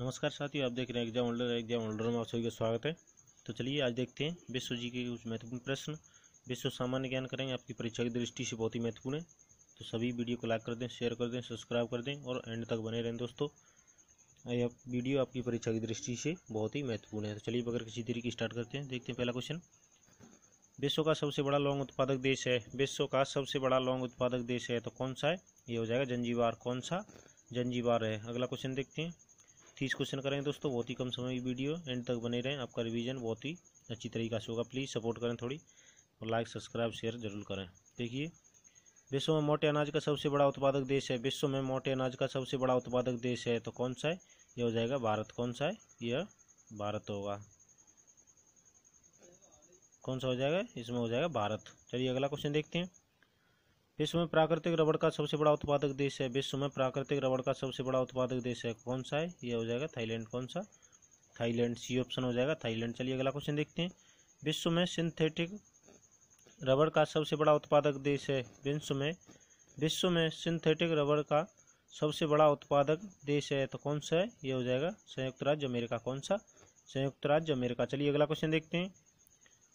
नमस्कार साथियों आप देख रहे हैं एग्जाम होल्डर एग्जाम होल्डर में आप सभी का स्वागत है तो चलिए आज देखते हैं विश्व जी के कुछ महत्वपूर्ण प्रश्न विश्व सामान्य ज्ञान करेंगे आपकी परीक्षा की दृष्टि से बहुत ही महत्वपूर्ण है तो सभी वीडियो को लाइक कर दें शेयर कर दें सब्सक्राइब कर दें और एंड तक बने रहें दोस्तों यह वीडियो आपकी परीक्षा की दृष्टि से बहुत ही महत्वपूर्ण है तो चलिए अगर किसी तरीके स्टार्ट करते हैं देखते हैं पहला क्वेश्चन विश्व का सबसे बड़ा लौंग उत्पादक देश है विश्व का सबसे बड़ा लौंग उत्पादक देश है तो कौन सा है ये हो जाएगा जंजीवार कौन सा जंजीवार है अगला क्वेश्चन देखते हैं तीस क्वेश्चन करेंगे दोस्तों बहुत ही कम समय की वीडियो एंड तक बने रहें आपका रिवीजन बहुत ही अच्छी तरीका से होगा प्लीज़ सपोर्ट करें थोड़ी और लाइक सब्सक्राइब शेयर जरूर करें देखिए विश्व में मोटे अनाज का सबसे बड़ा उत्पादक देश है विश्व में मोटे अनाज का सबसे बड़ा उत्पादक देश है तो कौन सा है यह हो जाएगा भारत कौन सा है यह भारत होगा कौन सा हो जाएगा इसमें हो जाएगा भारत चलिए अगला क्वेश्चन देखते हैं विश्व में प्राकृतिक रबड़ का सबसे बड़ा उत्पादक देश है विश्व में प्राकृतिक रबड़ का सबसे बड़ा उत्पादक देश है कौन सा है यह हो जाएगा थाईलैंड कौन सा थाईलैंड सी ऑप्शन हो जाएगा थाईलैंड चलिए अगला क्वेश्चन देखते हैं विश्व में सिंथेटिक रबड़ का सबसे बड़ा उत्पादक देश है विश्व में विश्व में सिंथेटिक रबड़ का सबसे बड़ा उत्पादक देश है तो कौन सा है यह हो जाएगा संयुक्त राज्य अमेरिका कौन सा संयुक्त राज्य अमेरिका चलिए अगला क्वेश्चन देखते हैं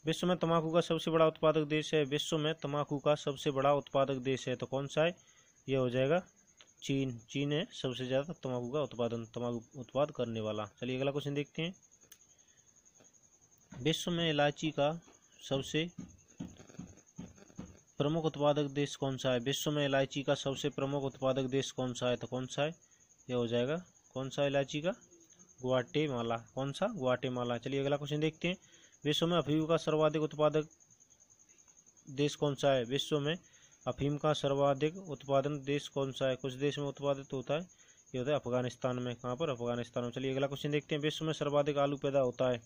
विश्व में तंबाकू का सबसे बड़ा उत्पादक देश है विश्व में तंबाकू का सबसे बड़ा उत्पादक देश है तो कौन सा है यह हो जाएगा चीन चीन है सबसे ज़्यादा तंबाकू का उत्पादन तंबाकू उत्पाद करने वाला चलिए अगला क्वेश्चन देखते हैं विश्व में इलायची का सबसे प्रमुख उत्पादक देश कौन सा है विश्व में इलायची का सबसे प्रमुख उत्पादक देश कौन सा है तो कौन सा है यह हो जाएगा कौन सा इलायची का ग्वाटेमाला कौन सा ग्वाटेमाला चलिए अगला क्वेश्चन देखते हैं विश्व में अफीम का सर्वाधिक उत्पादक देश कौन सा है विश्व में अफीम का सर्वाधिक उत्पादन देश कौन सा है कुछ देश में उत्पादित होता है ये होता है अफगानिस्तान में कहाँ पर अफगानिस्तान में चलिए अगला क्वेश्चन देखते हैं विश्व में सर्वाधिक आलू पैदा होता है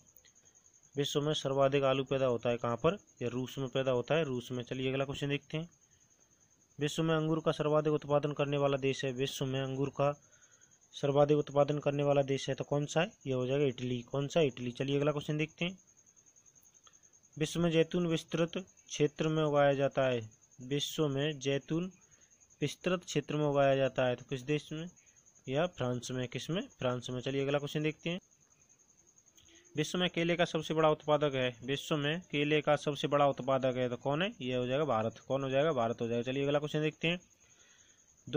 विश्व में सर्वाधिक आलू पैदा होता है कहाँ पर यह रूस में पैदा होता है रूस में चलिए अगला क्वेश्चन देखते हैं विश्व में अंगूर का सर्वाधिक उत्पादन करने वाला देश है विश्व में अंगूर का सर्वाधिक उत्पादन करने वाला देश है तो कौन सा है यह हो जाएगा इटली कौन सा इटली चलिए अगला क्वेश्चन देखते हैं विश्व में जैतून विस्तृत क्षेत्र में उगाया जाता है विश्व में जैतून विस्तृत क्षेत्र में उगाया जाता है तो किस देश में या फ्रांस में किस में फ्रांस में चलिए अगला क्वेश्चन देखते हैं विश्व में केले का सबसे बड़ा उत्पादक है विश्व में केले का सबसे बड़ा उत्पादक है तो कौन है यह हो जाएगा भारत कौन हो जाएगा भारत हो जाएगा चलिए अगला क्वेश्चन देखते हैं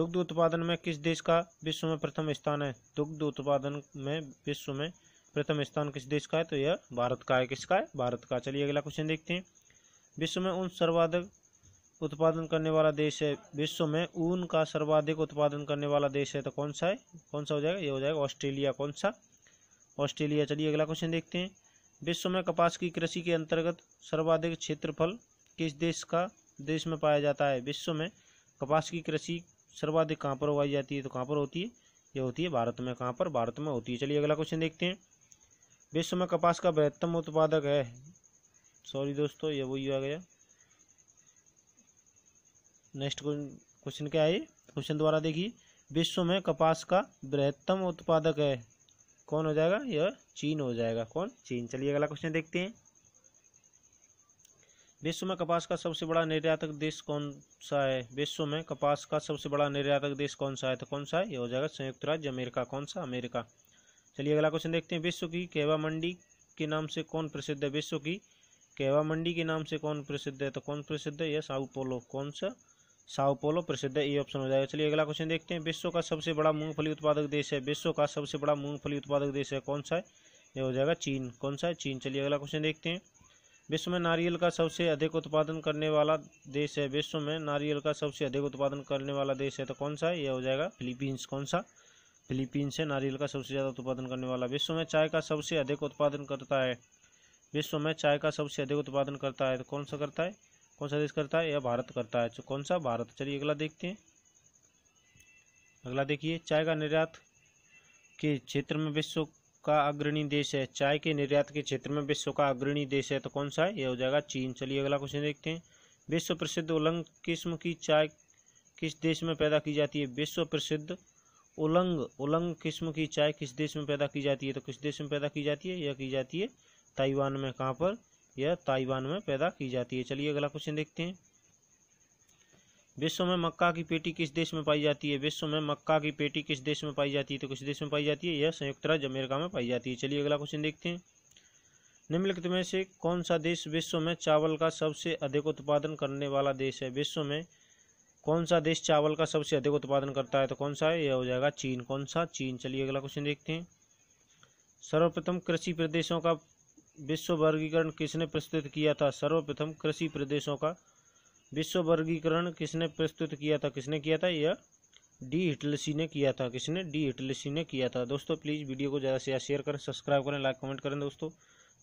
दुग्ध उत्पादन में किस देश का विश्व में प्रथम स्थान है दुग्ध उत्पादन में विश्व में प्रथम स्थान किस देश का है तो यह भारत का है किसका है भारत का चलिए अगला क्वेश्चन देखते हैं विश्व में ऊन सर्वाधिक उत्पादन करने वाला देश है विश्व में ऊन का सर्वाधिक उत्पादन करने वाला देश है तो कौन सा है कौन सा हो जाएगा ये हो जाएगा ऑस्ट्रेलिया कौन सा ऑस्ट्रेलिया चलिए अगला क्वेश्चन देखते हैं विश्व में कपास की कृषि के अंतर्गत सर्वाधिक क्षेत्रफल किस देश का देश में पाया जाता है विश्व में कपास की कृषि सर्वाधिक कहाँ पर उगाई जाती है तो कहाँ पर होती है यह होती है भारत में कहाँ पर भारत में होती है चलिए अगला क्वेश्चन देखते हैं विश्व में कपास का बृहत्तम उत्पादक है सॉरी दोस्तों ये वही आ गया नेक्स्ट क्वेश्चन क्या है क्वेश्चन द्वारा देखिए विश्व में कपास का बृहत्तम उत्पादक है कौन हो जाएगा यह चीन हो जाएगा कौन चीन चलिए अगला क्वेश्चन देखते हैं विश्व में कपास का सबसे बड़ा निर्यातक देश कौन सा है विश्व में कपास का सबसे बड़ा निर्यातक देश कौन सा है तो कौन सा है यह हो जाएगा संयुक्त राज्य अमेरिका कौन सा अमेरिका चलिए अगला क्वेश्चन देखते हैं विश्व की कहवा मंडी के नाम से कौन प्रसिद्ध है विश्व की कहवा मंडी के नाम से कौन प्रसिद्ध है तो कौन प्रसिद्ध है यह साउ पोलो कौन सा साउ पोलो प्रसिद्ध है ये ऑप्शन हो जाएगा चलिए अगला क्वेश्चन देखते हैं विश्व का सबसे बड़ा मूंगफली उत्पादक देश है विश्व का सबसे बड़ा मूंगफली उत्पादक देश है कौन सा है ये हो जाएगा चीन कौन सा है चीन चलिए अगला क्वेश्चन देखते हैं विश्व में नारियल का सबसे अधिक उत्पादन करने वाला देश है विश्व में नारियल का सबसे अधिक उत्पादन करने वाला देश है तो कौन सा है यह हो जाएगा फिलीपींस कौन सा फिलीपींस है नारियल का सबसे ज़्यादा उत्पादन करने वाला विश्व में चाय का सबसे अधिक उत्पादन करता है विश्व में चाय का सबसे अधिक उत्पादन करता है तो कौन सा करता है कौन सा देश करता है यह भारत करता है तो कौन सा भारत चलिए अगला देखते हैं अगला देखिए चाय का निर्यात के क्षेत्र में विश्व का अग्रणी देश है चाय के निर्यात के क्षेत्र में विश्व का अग्रणी देश है तो कौन सा है यह हो जाएगा चीन चलिए अगला क्वेश्चन देखते हैं विश्व प्रसिद्ध उलंग किस्म की चाय किस देश में पैदा की जाती है विश्व प्रसिद्ध उलंग उलंग किस्म की चाय किस देश में पैदा की जाती है तो किस देश में पैदा की जाती है यह की जाती है ताइवान में कहाँ पर यह ताइवान में पैदा की जाती है चलिए अगला क्वेश्चन देखते हैं विश्व में मक्का की पेटी किस देश में पाई जाती है विश्व में मक्का की पेटी किस देश में पाई जाती है तो किस देश में पाई जाती है यह संयुक्त राज्य अमेरिका में पाई जाती है चलिए अगला क्वेश्चन देखते हैं निम्नलिखित में से कौन सा देश विश्व में चावल का सबसे अधिक उत्पादन करने वाला देश है विश्व में कौन सा देश चावल का सबसे अधिक उत्पादन करता है तो कौन सा है यह हो जाएगा चीन कौन सा चीन चलिए अगला क्वेश्चन देखते हैं सर्वप्रथम कृषि प्रदेशों का विश्व वर्गीकरण किसने प्रस्तुत किया था सर्वप्रथम कृषि प्रदेशों का विश्व वर्गीकरण किसने प्रस्तुत किया था किसने किया था यह डी हिटलसी ने किया था किसने डी हिटलसी ने किया था दोस्तों प्लीज़ वीडियो को ज़्यादा से ज़्यादा शेयर करें सब्सक्राइब करें लाइक कमेंट करें दोस्तों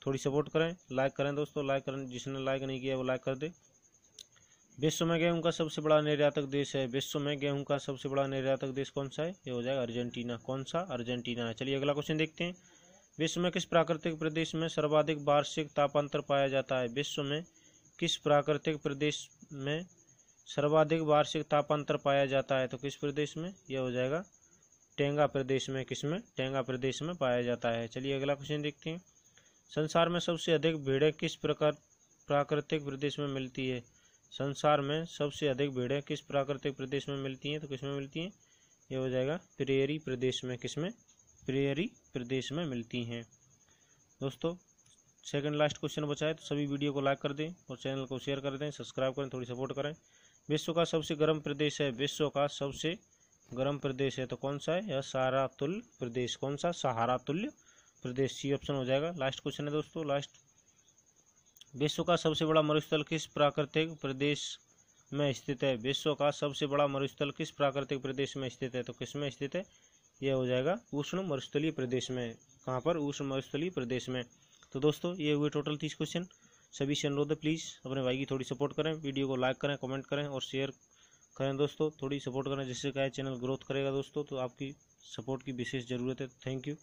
थोड़ी सपोर्ट करें लाइक करें दोस्तों लाइक करें जिसने लाइक नहीं किया वो लाइक कर दें विश्व में गेहूं का सबसे बड़ा निर्यातक देश है विश्व में गेहूं का सबसे बड़ा निर्यातक देश कौन सा है ये हो जाएगा अर्जेंटीना कौन सा अर्जेंटीना है चलिए अगला क्वेश्चन देखते हैं विश्व में किस प्राकृतिक प्रदेश में सर्वाधिक वार्षिक तापांतर पाया जाता है विश्व में किस प्राकृतिक प्रदेश में सर्वाधिक वार्षिक तापांतर पाया जाता है तो किस प्रदेश में यह हो जाएगा टेंगा प्रदेश में किस में टेंगा प्रदेश में पाया जाता है चलिए अगला क्वेश्चन देखते हैं संसार में सबसे अधिक भीड़ें किस प्रकार प्राकृतिक प्रदेश में मिलती है संसार में सबसे अधिक भेड़ें किस प्राकृतिक प्रदेश में मिलती हैं तो किस में मिलती हैं ये हो जाएगा प्रेयरी प्रदेश में किस में प्रेयरी प्रदेश में मिलती हैं दोस्तों सेकंड लास्ट क्वेश्चन बचाए तो सभी वीडियो को लाइक कर दें और चैनल को शेयर कर दें सब्सक्राइब करें थोड़ी सपोर्ट करें विश्व का सबसे गर्म प्रदेश है विश्व का सबसे गर्म प्रदेश है तो कौन सा है यह सहारा तुल्य प्रदेश कौन सा सहारा तुल्य प्रदेश सी ऑप्शन हो जाएगा लास्ट क्वेश्चन है दोस्तों लास्ट विश्व का सबसे बड़ा मरुस्थल किस प्राकृतिक प्रदेश में स्थित है विश्व का सबसे बड़ा मरुस्थल किस प्राकृतिक प्रदेश में स्थित है तो किस में स्थित है यह हो जाएगा उष्ण मरुस्थलीय प्रदेश में कहाँ पर उष्ण मरुस्थलीय प्रदेश में तो दोस्तों ये हुए टोटल तीस क्वेश्चन सभी से अनुरोध है प्लीज़ अपने भाई की थोड़ी सपोर्ट करें वीडियो को लाइक करें कमेंट करें और शेयर करें दोस्तों थोड़ी सपोर्ट करें जिससे क्या चैनल ग्रोथ करेगा दोस्तों तो आपकी सपोर्ट की विशेष ज़रूरत है थैंक यू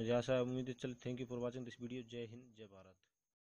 मुझे आशा उम्मीद है चल thank you for watching this video जय हिंद जय भारत